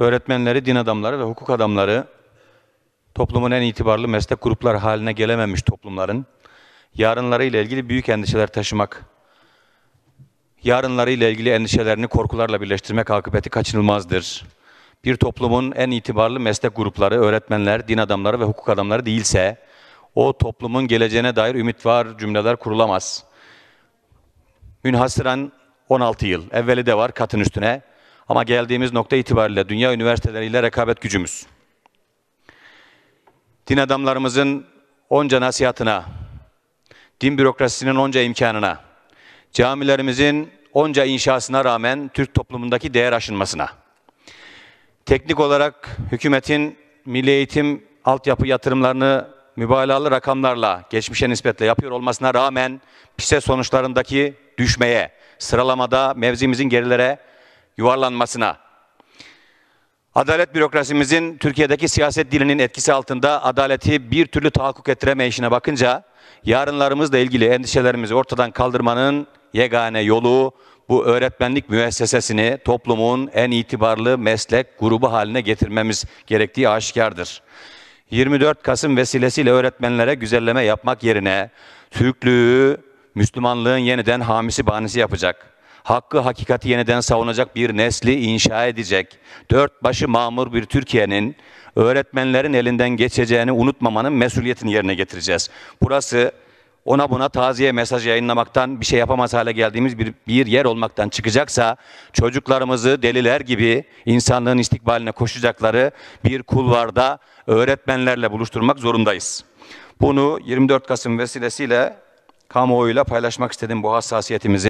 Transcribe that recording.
öğretmenleri, din adamları ve hukuk adamları toplumun en itibarlı meslek grupları haline gelememiş toplumların yarınlarıyla ilgili büyük endişeler taşımak, yarınlarıyla ilgili endişelerini korkularla birleştirmek akıbeti kaçınılmazdır. Bir toplumun en itibarlı meslek grupları, öğretmenler, din adamları ve hukuk adamları değilse, o toplumun geleceğine dair ümit var cümleler kurulamaz. Münhasıran 16 yıl, evveli de var katın üstüne. Ama geldiğimiz nokta itibariyle dünya üniversiteleriyle rekabet gücümüz. Din adamlarımızın onca nasihatına, din bürokrasisinin onca imkanına, camilerimizin onca inşasına rağmen Türk toplumundaki değer aşınmasına, teknik olarak hükümetin milli eğitim altyapı yatırımlarını mübalağalı rakamlarla, geçmişe nispetle yapıyor olmasına rağmen PISA sonuçlarındaki düşmeye, sıralamada mevzimizin gerilere yuvarlanmasına, adalet bürokrasimizin Türkiye'deki siyaset dilinin etkisi altında adaleti bir türlü tahakkuk işine bakınca yarınlarımızla ilgili endişelerimizi ortadan kaldırmanın yegane yolu bu öğretmenlik müessesesini toplumun en itibarlı meslek grubu haline getirmemiz gerektiği aşikardır. 24 Kasım vesilesiyle öğretmenlere güzelleme yapmak yerine Türklüğü Müslümanlığın yeniden hamisi bahanesi yapacak hakkı hakikati yeniden savunacak bir nesli inşa edecek, dört başı mamur bir Türkiye'nin öğretmenlerin elinden geçeceğini unutmamanın mesuliyetini yerine getireceğiz. Burası ona buna taziye mesaj yayınlamaktan bir şey yapamaz hale geldiğimiz bir, bir yer olmaktan çıkacaksa çocuklarımızı deliler gibi insanlığın istikbaline koşacakları bir kulvarda öğretmenlerle buluşturmak zorundayız. Bunu 24 Kasım vesilesiyle kamuoyuyla paylaşmak istedim bu hassasiyetimizi.